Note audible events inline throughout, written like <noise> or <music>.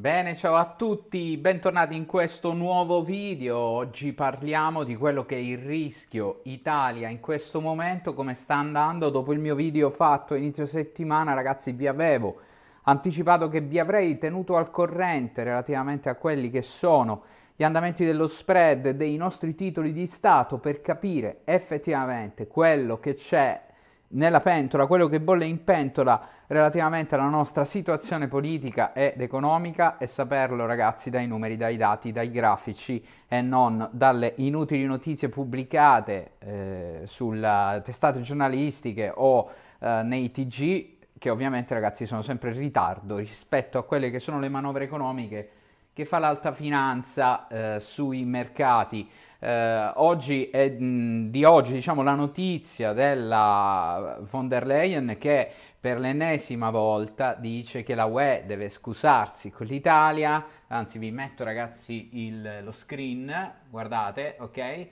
Bene, ciao a tutti, bentornati in questo nuovo video. Oggi parliamo di quello che è il rischio Italia in questo momento, come sta andando. Dopo il mio video fatto inizio settimana, ragazzi, vi avevo anticipato che vi avrei tenuto al corrente relativamente a quelli che sono gli andamenti dello spread dei nostri titoli di Stato per capire effettivamente quello che c'è nella pentola, quello che bolle in pentola relativamente alla nostra situazione politica ed economica e saperlo ragazzi dai numeri, dai dati, dai grafici e non dalle inutili notizie pubblicate eh, sulle testate giornalistiche o eh, nei TG che ovviamente ragazzi sono sempre in ritardo rispetto a quelle che sono le manovre economiche che fa l'alta finanza eh, sui mercati. Eh, oggi è mh, di oggi diciamo, la notizia della von der Leyen che per l'ennesima volta dice che la UE deve scusarsi con l'Italia, anzi vi metto ragazzi il, lo screen, guardate, ok?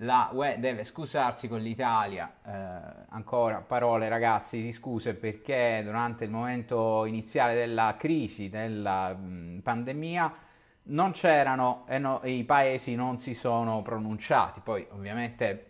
La UE deve scusarsi con l'Italia, eh, ancora parole ragazzi di scuse perché durante il momento iniziale della crisi, della mh, pandemia, non c'erano e no, i paesi non si sono pronunciati. Poi ovviamente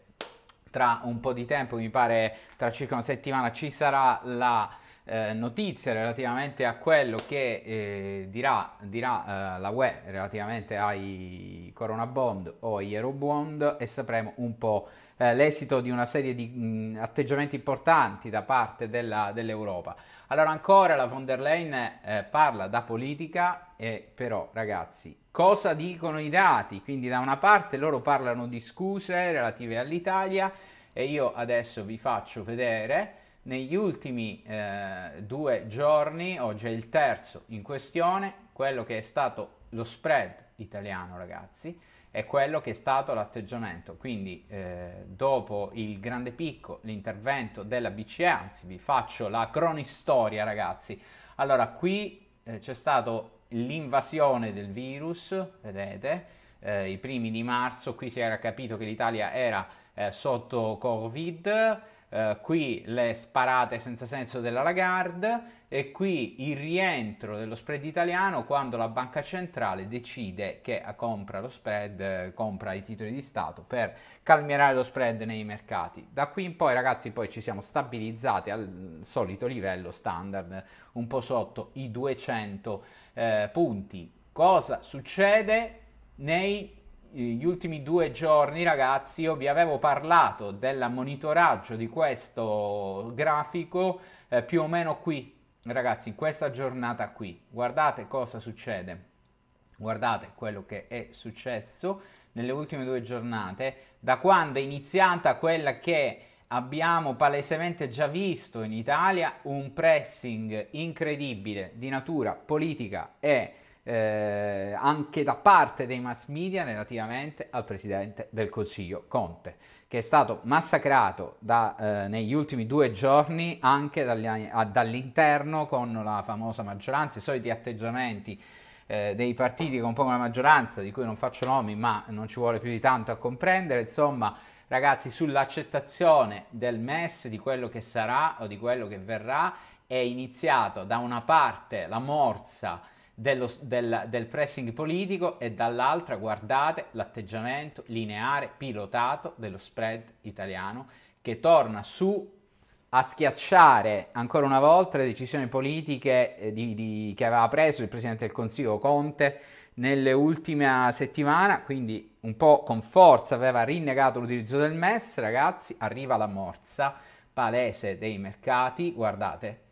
tra un po' di tempo, mi pare tra circa una settimana, ci sarà la eh, notizie relativamente a quello che eh, dirà, dirà eh, la UE relativamente ai Corona Bond o ai Eurobond e sapremo un po' eh, l'esito di una serie di mh, atteggiamenti importanti da parte della, dell'Europa. Allora ancora la von der Leyen eh, parla da politica e però ragazzi cosa dicono i dati? Quindi da una parte loro parlano di scuse relative all'Italia e io adesso vi faccio vedere negli ultimi eh, due giorni, oggi è il terzo in questione, quello che è stato lo spread italiano ragazzi è quello che è stato l'atteggiamento. Quindi eh, dopo il grande picco, l'intervento della BCE, anzi vi faccio la cronistoria ragazzi. Allora qui eh, c'è stato l'invasione del virus, vedete, eh, i primi di marzo qui si era capito che l'Italia era eh, sotto Covid, eh, qui le sparate senza senso della Lagarde e qui il rientro dello spread italiano quando la banca centrale decide che compra lo spread, compra i titoli di Stato per calmierare lo spread nei mercati. Da qui in poi ragazzi poi ci siamo stabilizzati al solito livello standard, un po' sotto i 200 eh, punti. Cosa succede nei gli ultimi due giorni, ragazzi, io vi avevo parlato del monitoraggio di questo grafico eh, più o meno qui, ragazzi, in questa giornata qui. Guardate cosa succede, guardate quello che è successo nelle ultime due giornate, da quando è iniziata quella che abbiamo palesemente già visto in Italia, un pressing incredibile di natura politica e eh, anche da parte dei mass media relativamente al presidente del Consiglio Conte, che è stato massacrato da, eh, negli ultimi due giorni anche dagli, a, dall'interno con la famosa maggioranza, i soliti atteggiamenti eh, dei partiti che compongono la maggioranza, di cui non faccio nomi, ma non ci vuole più di tanto a comprendere, insomma ragazzi, sull'accettazione del MES, di quello che sarà o di quello che verrà, è iniziato da una parte la morsa dello, del, del pressing politico e dall'altra guardate l'atteggiamento lineare pilotato dello spread italiano che torna su a schiacciare ancora una volta le decisioni politiche eh, di, di, che aveva preso il Presidente del Consiglio Conte nelle ultime settimane, quindi un po' con forza aveva rinnegato l'utilizzo del MES, ragazzi, arriva la morsa palese dei mercati, guardate,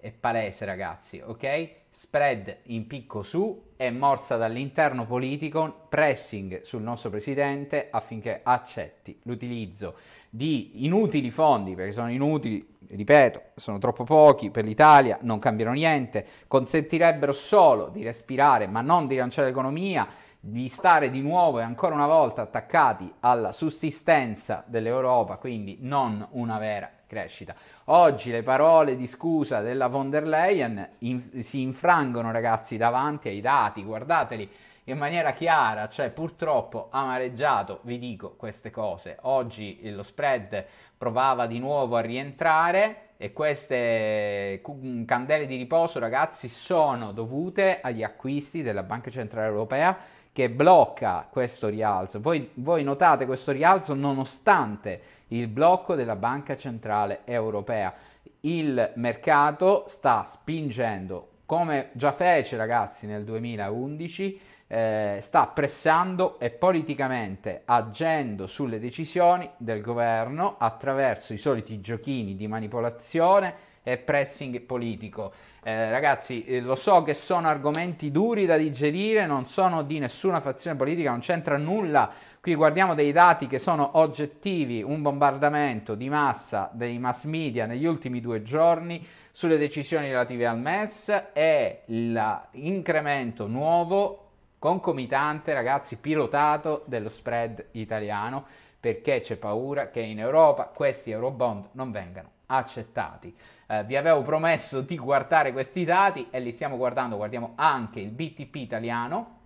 è palese ragazzi, ok? Spread in picco su e morsa dall'interno politico, pressing sul nostro presidente affinché accetti l'utilizzo di inutili fondi, perché sono inutili, ripeto, sono troppo pochi per l'Italia, non cambiano niente, consentirebbero solo di respirare ma non di lanciare l'economia, di stare di nuovo e ancora una volta attaccati alla sussistenza dell'Europa, quindi non una vera crescita. Oggi le parole di scusa della von der Leyen in, si infrangono, ragazzi, davanti ai dati, guardateli in maniera chiara, cioè purtroppo amareggiato, vi dico queste cose. Oggi lo spread provava di nuovo a rientrare e queste candele di riposo, ragazzi, sono dovute agli acquisti della Banca Centrale Europea che blocca questo rialzo. Voi, voi notate questo rialzo nonostante il blocco della Banca Centrale Europea. Il mercato sta spingendo, come già fece ragazzi nel 2011, eh, sta pressando e politicamente agendo sulle decisioni del governo attraverso i soliti giochini di manipolazione e pressing politico. Eh, ragazzi, eh, lo so che sono argomenti duri da digerire, non sono di nessuna fazione politica, non c'entra nulla. Qui guardiamo dei dati che sono oggettivi, un bombardamento di massa dei mass media negli ultimi due giorni sulle decisioni relative al MES e l'incremento nuovo, concomitante, ragazzi, pilotato dello spread italiano perché c'è paura che in Europa questi eurobond non vengano accettati. Eh, vi avevo promesso di guardare questi dati e li stiamo guardando, guardiamo anche il BTP italiano.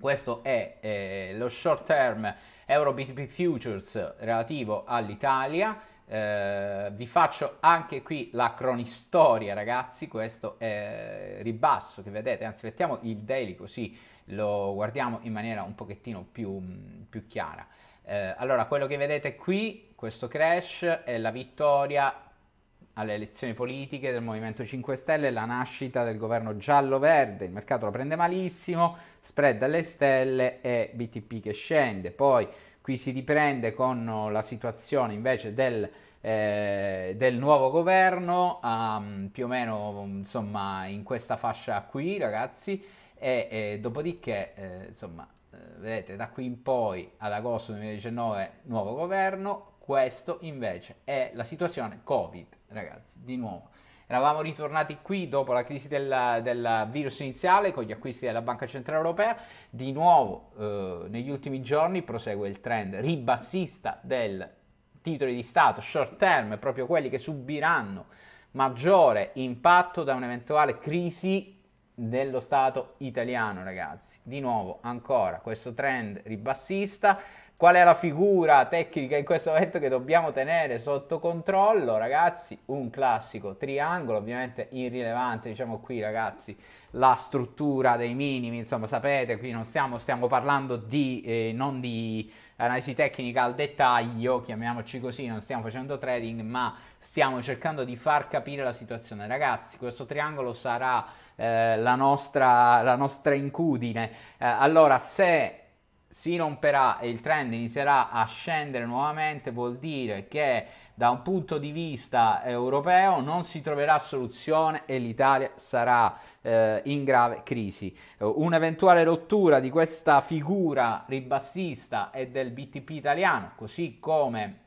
Questo è eh, lo short term Euro BTP Futures relativo all'Italia. Eh, vi faccio anche qui la cronistoria, ragazzi. Questo è ribasso che vedete, anzi, mettiamo il daily così lo guardiamo in maniera un pochettino più, più chiara. Eh, allora, quello che vedete qui, questo crash, è la vittoria alle elezioni politiche del Movimento 5 Stelle, la nascita del governo giallo-verde, il mercato lo prende malissimo, spread alle stelle e BTP che scende. Poi qui si riprende con la situazione invece del, eh, del nuovo governo, um, più o meno insomma in questa fascia qui ragazzi, e, e dopodiché eh, insomma eh, vedete da qui in poi ad agosto 2019 nuovo governo, questo invece è la situazione Covid, ragazzi, di nuovo. Eravamo ritornati qui dopo la crisi del, virus iniziale con gli acquisti della Banca Centrale Europea, di nuovo eh, negli ultimi giorni prosegue il trend ribassista del titoli di Stato short term, proprio quelli che subiranno maggiore impatto da un'eventuale crisi dello Stato italiano, ragazzi. Di nuovo, ancora questo trend ribassista Qual è la figura tecnica in questo momento che dobbiamo tenere sotto controllo, ragazzi? Un classico triangolo, ovviamente irrilevante, diciamo qui, ragazzi, la struttura dei minimi, insomma, sapete, qui non stiamo, stiamo parlando di, eh, non di analisi tecnica al dettaglio, chiamiamoci così, non stiamo facendo trading, ma stiamo cercando di far capire la situazione. Ragazzi, questo triangolo sarà eh, la, nostra, la nostra incudine. Eh, allora, se si romperà e il trend inizierà a scendere nuovamente, vuol dire che da un punto di vista eh, europeo non si troverà soluzione e l'Italia sarà eh, in grave crisi. Eh, un'eventuale rottura di questa figura ribassista e del BTP italiano, così come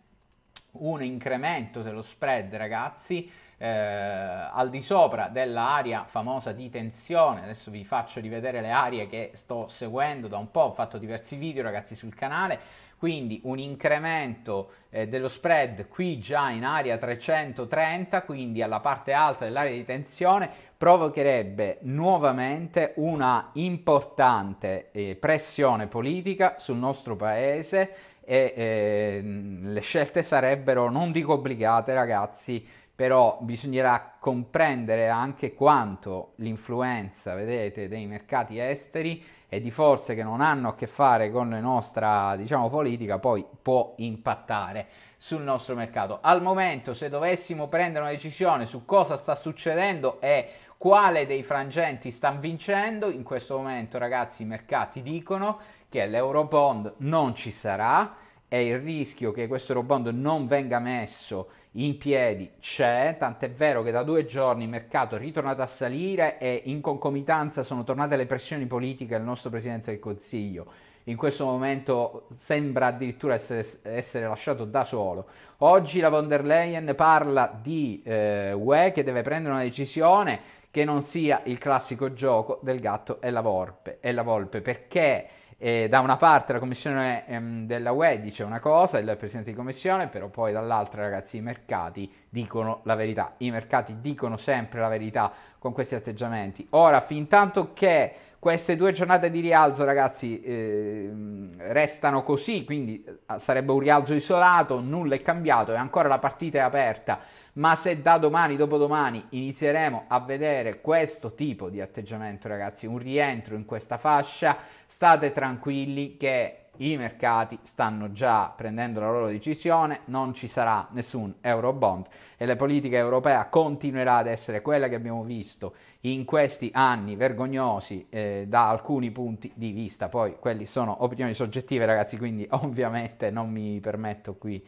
un incremento dello spread, ragazzi, eh, al di sopra dell'area famosa di tensione. Adesso vi faccio rivedere le aree che sto seguendo da un po', ho fatto diversi video ragazzi sul canale, quindi un incremento eh, dello spread qui già in area 330, quindi alla parte alta dell'area di tensione, provocherebbe nuovamente una importante eh, pressione politica sul nostro paese e eh, le scelte sarebbero, non dico obbligate ragazzi, però bisognerà comprendere anche quanto l'influenza, vedete, dei mercati esteri e di forze che non hanno a che fare con la nostra, diciamo, politica, poi può impattare sul nostro mercato. Al momento, se dovessimo prendere una decisione su cosa sta succedendo e quale dei frangenti sta vincendo, in questo momento, ragazzi, i mercati dicono che l'Eurobond non ci sarà, e il rischio che questo Eurobond non venga messo in piedi c'è, tant'è vero che da due giorni il mercato è ritornato a salire e in concomitanza sono tornate le pressioni politiche del nostro Presidente del Consiglio. In questo momento sembra addirittura essere, essere lasciato da solo. Oggi la von der Leyen parla di eh, UE che deve prendere una decisione che non sia il classico gioco del gatto e la, vorpe, e la volpe perché e da una parte la Commissione ehm, della UE dice una cosa, il Presidente di Commissione, però poi dall'altra ragazzi i mercati dicono la verità, i mercati dicono sempre la verità con questi atteggiamenti. Ora, fin tanto che queste due giornate di rialzo, ragazzi, eh, restano così, quindi eh, sarebbe un rialzo isolato, nulla è cambiato, e ancora la partita è aperta, ma se da domani, dopodomani, inizieremo a vedere questo tipo di atteggiamento, ragazzi, un rientro in questa fascia, state tranquilli che i mercati stanno già prendendo la loro decisione, non ci sarà nessun euro bond e la politica europea continuerà ad essere quella che abbiamo visto in questi anni vergognosi eh, da alcuni punti di vista. Poi quelli sono opinioni soggettive ragazzi, quindi <laughs> ovviamente non mi permetto qui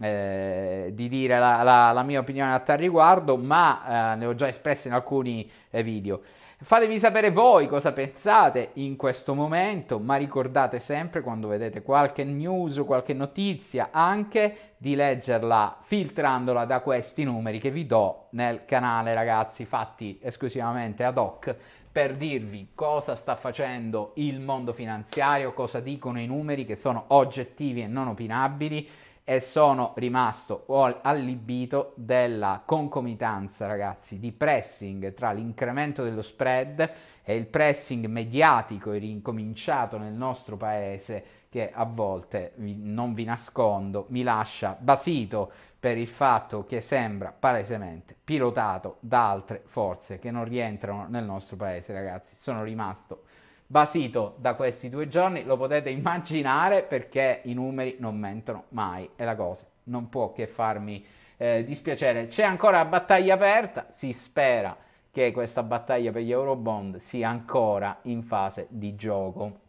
eh, di dire la, la, la, mia opinione a tal riguardo, ma eh, ne ho già espresse in alcuni eh, video. Fatemi sapere voi cosa pensate in questo momento, ma ricordate sempre quando vedete qualche news o qualche notizia anche di leggerla filtrandola da questi numeri che vi do nel canale ragazzi, fatti esclusivamente ad hoc per dirvi cosa sta facendo il mondo finanziario, cosa dicono i numeri che sono oggettivi e non opinabili e sono rimasto allibito della concomitanza, ragazzi, di pressing tra l'incremento dello spread e il pressing mediatico rincominciato nel nostro paese che a volte, non vi nascondo, mi lascia basito per il fatto che sembra palesemente pilotato da altre forze che non rientrano nel nostro paese, ragazzi. Sono rimasto basito da questi due giorni, lo potete immaginare perché i numeri non mentono mai e la cosa non può che farmi eh, dispiacere. C'è ancora battaglia aperta, si spera che questa battaglia per gli Eurobond sia ancora in fase di gioco.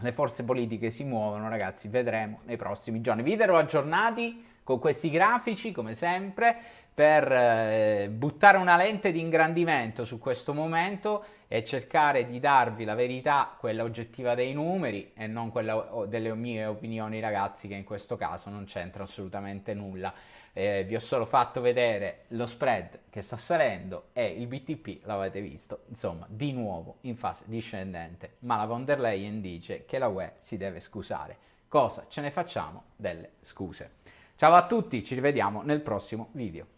Le forze politiche si muovono, ragazzi, vedremo nei prossimi giorni. Vi terrò aggiornati con questi grafici, come sempre, per eh, buttare una lente di ingrandimento su questo momento e cercare di darvi la verità, quella oggettiva dei numeri e non quella delle mie opinioni, ragazzi, che in questo caso non c'entra assolutamente nulla. Eh, vi ho solo fatto vedere lo spread che sta salendo e il BTP l'avete visto, insomma, di nuovo in fase discendente. Ma la von der Leyen dice che la UE si deve scusare. Cosa ce ne facciamo delle scuse? Ciao a tutti, ci rivediamo nel prossimo video.